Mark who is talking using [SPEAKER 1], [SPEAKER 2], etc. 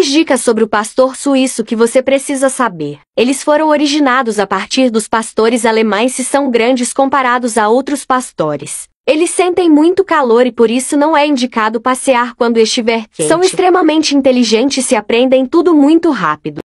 [SPEAKER 1] 10 dicas sobre o pastor suíço que você precisa saber. Eles foram originados a partir dos pastores alemães e são grandes comparados a outros pastores. Eles sentem muito calor e por isso não é indicado passear quando estiver quente. São extremamente inteligentes
[SPEAKER 2] e aprendem tudo muito rápido.